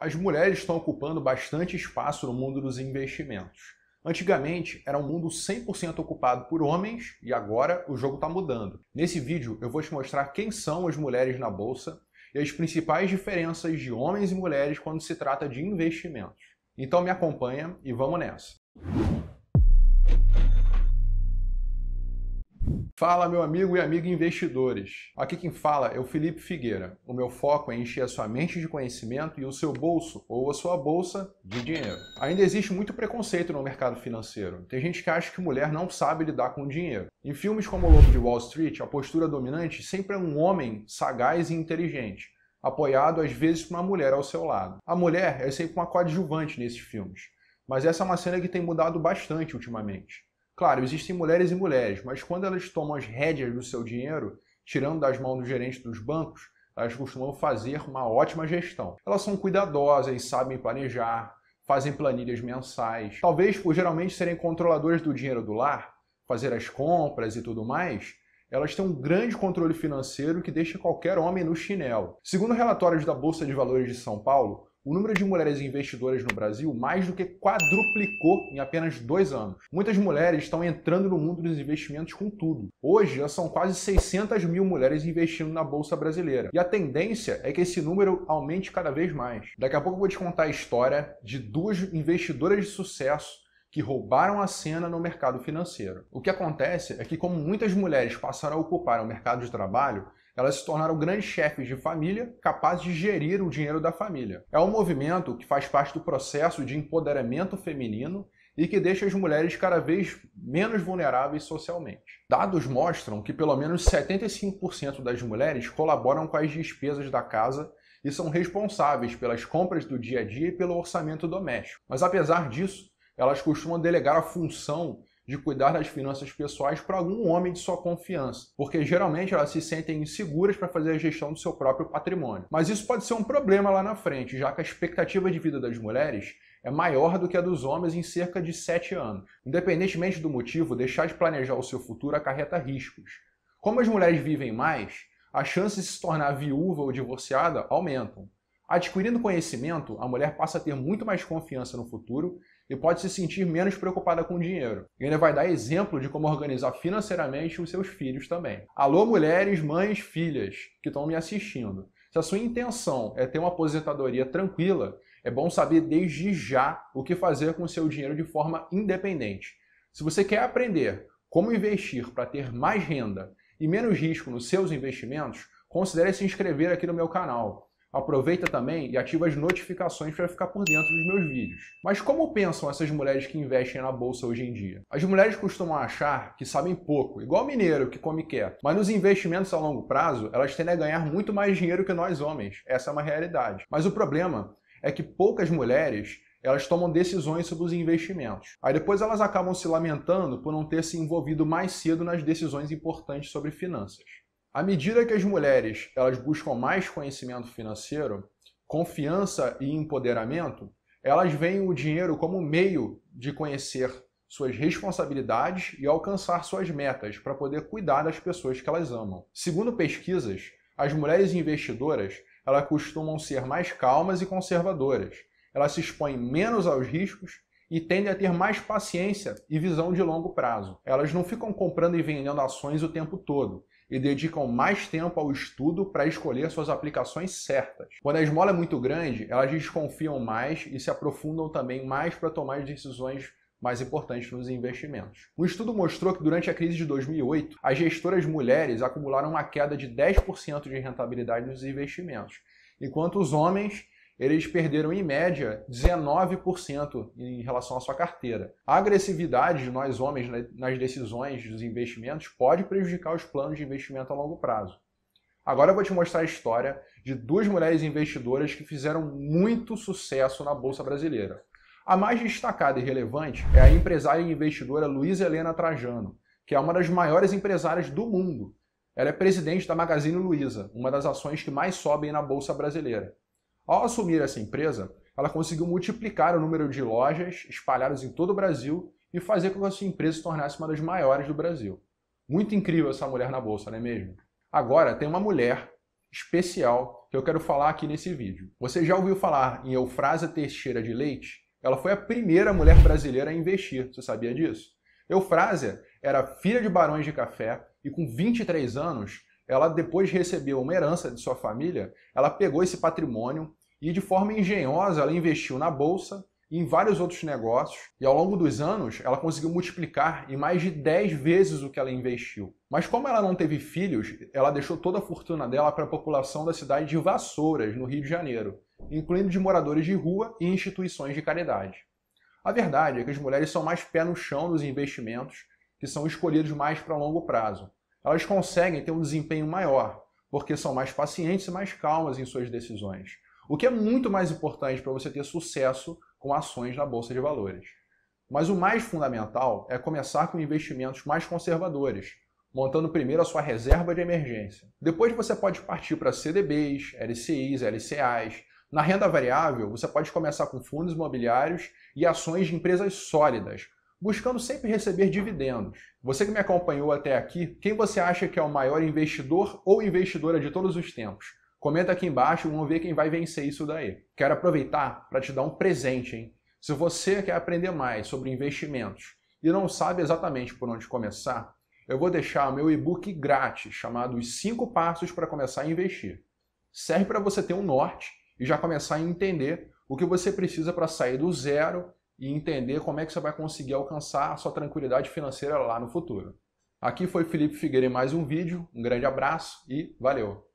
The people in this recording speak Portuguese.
As mulheres estão ocupando bastante espaço no mundo dos investimentos. Antigamente era um mundo 100% ocupado por homens e agora o jogo está mudando. Nesse vídeo eu vou te mostrar quem são as mulheres na bolsa e as principais diferenças de homens e mulheres quando se trata de investimentos. Então me acompanha e vamos nessa. Fala, meu amigo e amiga investidores. Aqui quem fala é o Felipe Figueira. O meu foco é encher a sua mente de conhecimento e o seu bolso ou a sua bolsa de dinheiro. Ainda existe muito preconceito no mercado financeiro. Tem gente que acha que mulher não sabe lidar com dinheiro. Em filmes como O Lobo de Wall Street, a postura dominante sempre é um homem sagaz e inteligente, apoiado às vezes por uma mulher ao seu lado. A mulher é sempre uma coadjuvante nesses filmes, mas essa é uma cena que tem mudado bastante ultimamente. Claro, existem mulheres e mulheres, mas quando elas tomam as rédeas do seu dinheiro, tirando das mãos do gerente dos bancos, elas costumam fazer uma ótima gestão. Elas são cuidadosas, sabem planejar, fazem planilhas mensais. Talvez por geralmente serem controladoras do dinheiro do lar, fazer as compras e tudo mais, elas têm um grande controle financeiro que deixa qualquer homem no chinelo. Segundo relatórios da Bolsa de Valores de São Paulo, o número de mulheres investidoras no Brasil mais do que quadruplicou em apenas dois anos. Muitas mulheres estão entrando no mundo dos investimentos com tudo. Hoje já são quase 600 mil mulheres investindo na Bolsa Brasileira. E a tendência é que esse número aumente cada vez mais. Daqui a pouco eu vou te contar a história de duas investidoras de sucesso que roubaram a cena no mercado financeiro. O que acontece é que, como muitas mulheres passaram a ocupar o mercado de trabalho, elas se tornaram grandes chefes de família, capazes de gerir o dinheiro da família. É um movimento que faz parte do processo de empoderamento feminino e que deixa as mulheres cada vez menos vulneráveis socialmente. Dados mostram que pelo menos 75% das mulheres colaboram com as despesas da casa e são responsáveis pelas compras do dia a dia e pelo orçamento doméstico. Mas apesar disso, elas costumam delegar a função de cuidar das finanças pessoais para algum homem de sua confiança, porque geralmente elas se sentem inseguras para fazer a gestão do seu próprio patrimônio. Mas isso pode ser um problema lá na frente, já que a expectativa de vida das mulheres é maior do que a dos homens em cerca de 7 anos. Independentemente do motivo, deixar de planejar o seu futuro acarreta riscos. Como as mulheres vivem mais, as chances de se tornar viúva ou divorciada aumentam. Adquirindo conhecimento, a mulher passa a ter muito mais confiança no futuro e pode se sentir menos preocupada com o dinheiro. E ainda vai dar exemplo de como organizar financeiramente os seus filhos também. Alô, mulheres, mães, filhas que estão me assistindo. Se a sua intenção é ter uma aposentadoria tranquila, é bom saber desde já o que fazer com o seu dinheiro de forma independente. Se você quer aprender como investir para ter mais renda e menos risco nos seus investimentos, considere se inscrever aqui no meu canal. Aproveita também e ativa as notificações para ficar por dentro dos meus vídeos. Mas como pensam essas mulheres que investem na bolsa hoje em dia? As mulheres costumam achar que sabem pouco, igual mineiro que come quieto. Mas nos investimentos a longo prazo, elas tendem a ganhar muito mais dinheiro que nós homens. Essa é uma realidade. Mas o problema é que poucas mulheres elas tomam decisões sobre os investimentos. Aí depois elas acabam se lamentando por não ter se envolvido mais cedo nas decisões importantes sobre finanças. À medida que as mulheres elas buscam mais conhecimento financeiro, confiança e empoderamento, elas veem o dinheiro como meio de conhecer suas responsabilidades e alcançar suas metas para poder cuidar das pessoas que elas amam. Segundo pesquisas, as mulheres investidoras elas costumam ser mais calmas e conservadoras. Elas se expõem menos aos riscos e tendem a ter mais paciência e visão de longo prazo. Elas não ficam comprando e vendendo ações o tempo todo e dedicam mais tempo ao estudo para escolher suas aplicações certas. Quando a esmola é muito grande, elas desconfiam mais e se aprofundam também mais para tomar decisões mais importantes nos investimentos. Um estudo mostrou que durante a crise de 2008, as gestoras mulheres acumularam uma queda de 10% de rentabilidade nos investimentos, enquanto os homens eles perderam em média 19% em relação à sua carteira. A agressividade de nós homens nas decisões dos investimentos pode prejudicar os planos de investimento a longo prazo. Agora eu vou te mostrar a história de duas mulheres investidoras que fizeram muito sucesso na bolsa brasileira. A mais destacada e relevante é a empresária e investidora Luiz Helena Trajano, que é uma das maiores empresárias do mundo. Ela é presidente da Magazine Luiza, uma das ações que mais sobem na bolsa brasileira. Ao assumir essa empresa, ela conseguiu multiplicar o número de lojas espalhadas em todo o Brasil e fazer com que a sua empresa se tornasse uma das maiores do Brasil. Muito incrível essa mulher na bolsa, não é mesmo? Agora tem uma mulher especial que eu quero falar aqui nesse vídeo. Você já ouviu falar em Eufrásia Teixeira de Leite? Ela foi a primeira mulher brasileira a investir, você sabia disso? Eufrásia era filha de barões de café e com 23 anos, ela depois recebeu uma herança de sua família, ela pegou esse patrimônio e de forma engenhosa ela investiu na bolsa e em vários outros negócios, e ao longo dos anos ela conseguiu multiplicar em mais de 10 vezes o que ela investiu. Mas como ela não teve filhos, ela deixou toda a fortuna dela para a população da cidade de Vassouras, no Rio de Janeiro, incluindo de moradores de rua e instituições de caridade. A verdade é que as mulheres são mais pé no chão nos investimentos, que são escolhidos mais para longo prazo. Elas conseguem ter um desempenho maior, porque são mais pacientes e mais calmas em suas decisões o que é muito mais importante para você ter sucesso com ações na bolsa de valores. Mas o mais fundamental é começar com investimentos mais conservadores, montando primeiro a sua reserva de emergência. Depois você pode partir para CDBs, LCIs, LCAs. Na renda variável, você pode começar com fundos imobiliários e ações de empresas sólidas, buscando sempre receber dividendos. Você que me acompanhou até aqui, quem você acha que é o maior investidor ou investidora de todos os tempos? Comenta aqui embaixo, vamos ver quem vai vencer isso daí. Quero aproveitar para te dar um presente, hein? Se você quer aprender mais sobre investimentos e não sabe exatamente por onde começar, eu vou deixar o meu e-book grátis chamado Os 5 Passos para Começar a Investir. Serve para você ter um norte e já começar a entender o que você precisa para sair do zero e entender como é que você vai conseguir alcançar a sua tranquilidade financeira lá no futuro. Aqui foi Felipe Figueiredo em mais um vídeo. Um grande abraço e valeu!